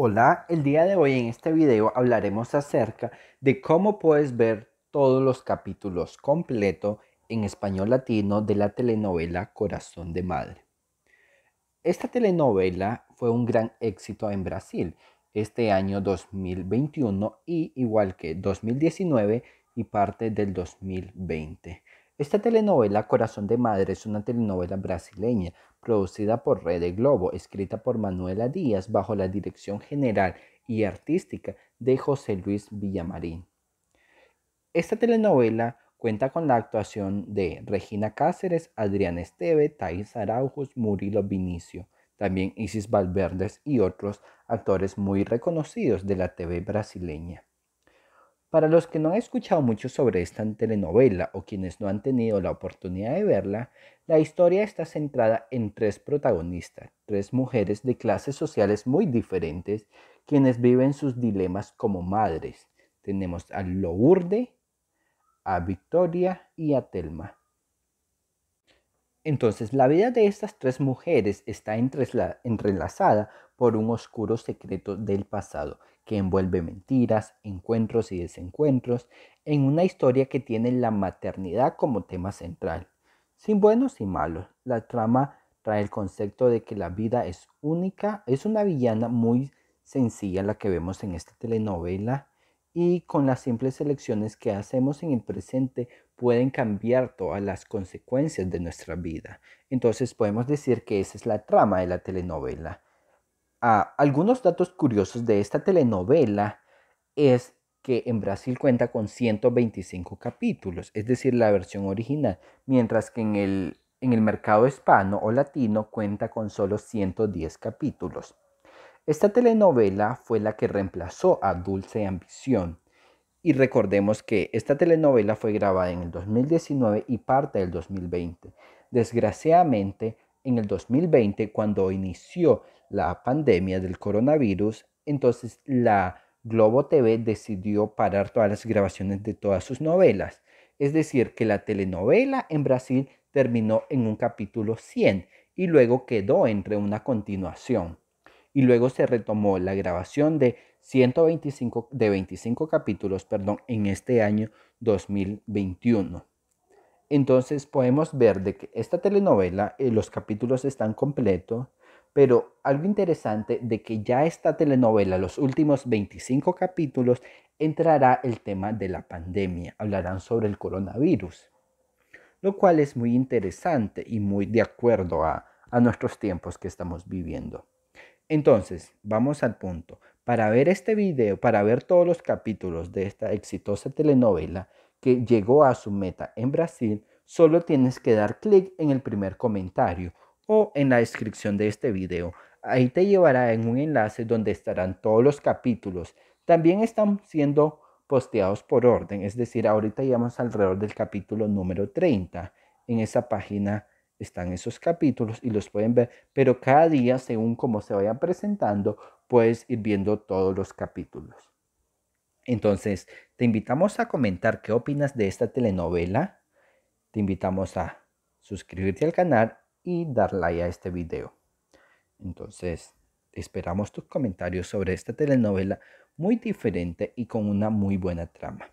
Hola, el día de hoy en este video hablaremos acerca de cómo puedes ver todos los capítulos completos en español latino de la telenovela Corazón de Madre. Esta telenovela fue un gran éxito en Brasil este año 2021 y igual que 2019 y parte del 2020. Esta telenovela Corazón de Madre es una telenovela brasileña producida por Rede Globo, escrita por Manuela Díaz bajo la dirección general y artística de José Luis Villamarín. Esta telenovela cuenta con la actuación de Regina Cáceres, Adrián Esteve, Thais Araujos, Murilo Vinicio, también Isis Valverdes y otros actores muy reconocidos de la TV brasileña. Para los que no han escuchado mucho sobre esta telenovela o quienes no han tenido la oportunidad de verla, la historia está centrada en tres protagonistas, tres mujeres de clases sociales muy diferentes, quienes viven sus dilemas como madres. Tenemos a Lourdes, a Victoria y a Telma. Entonces, la vida de estas tres mujeres está entrelazada por un oscuro secreto del pasado que envuelve mentiras, encuentros y desencuentros en una historia que tiene la maternidad como tema central. Sin buenos y malos, la trama trae el concepto de que la vida es única, es una villana muy sencilla la que vemos en esta telenovela y con las simples elecciones que hacemos en el presente pueden cambiar todas las consecuencias de nuestra vida. Entonces podemos decir que esa es la trama de la telenovela. Ah, algunos datos curiosos de esta telenovela es que en Brasil cuenta con 125 capítulos, es decir, la versión original, mientras que en el, en el mercado hispano o latino cuenta con solo 110 capítulos. Esta telenovela fue la que reemplazó a Dulce Ambición, y recordemos que esta telenovela fue grabada en el 2019 y parte del 2020. Desgraciadamente, en el 2020, cuando inició la pandemia del coronavirus, entonces la Globo TV decidió parar todas las grabaciones de todas sus novelas. Es decir, que la telenovela en Brasil terminó en un capítulo 100 y luego quedó entre una continuación y luego se retomó la grabación de 125 de 25 capítulos, perdón, en este año 2021. Entonces podemos ver de que esta telenovela eh, los capítulos están completos, pero algo interesante de que ya esta telenovela, los últimos 25 capítulos, entrará el tema de la pandemia, hablarán sobre el coronavirus, lo cual es muy interesante y muy de acuerdo a nuestros tiempos que estamos viviendo. Entonces, vamos al punto. Para ver este video, para ver todos los capítulos de esta exitosa telenovela que llegó a su meta en Brasil, solo tienes que dar clic en el primer comentario o en la descripción de este video. Ahí te llevará en un enlace donde estarán todos los capítulos. También están siendo posteados por orden, es decir, ahorita vamos alrededor del capítulo número 30 en esa página están esos capítulos y los pueden ver, pero cada día, según cómo se vayan presentando, puedes ir viendo todos los capítulos. Entonces, te invitamos a comentar qué opinas de esta telenovela. Te invitamos a suscribirte al canal y dar like a este video. Entonces, esperamos tus comentarios sobre esta telenovela muy diferente y con una muy buena trama.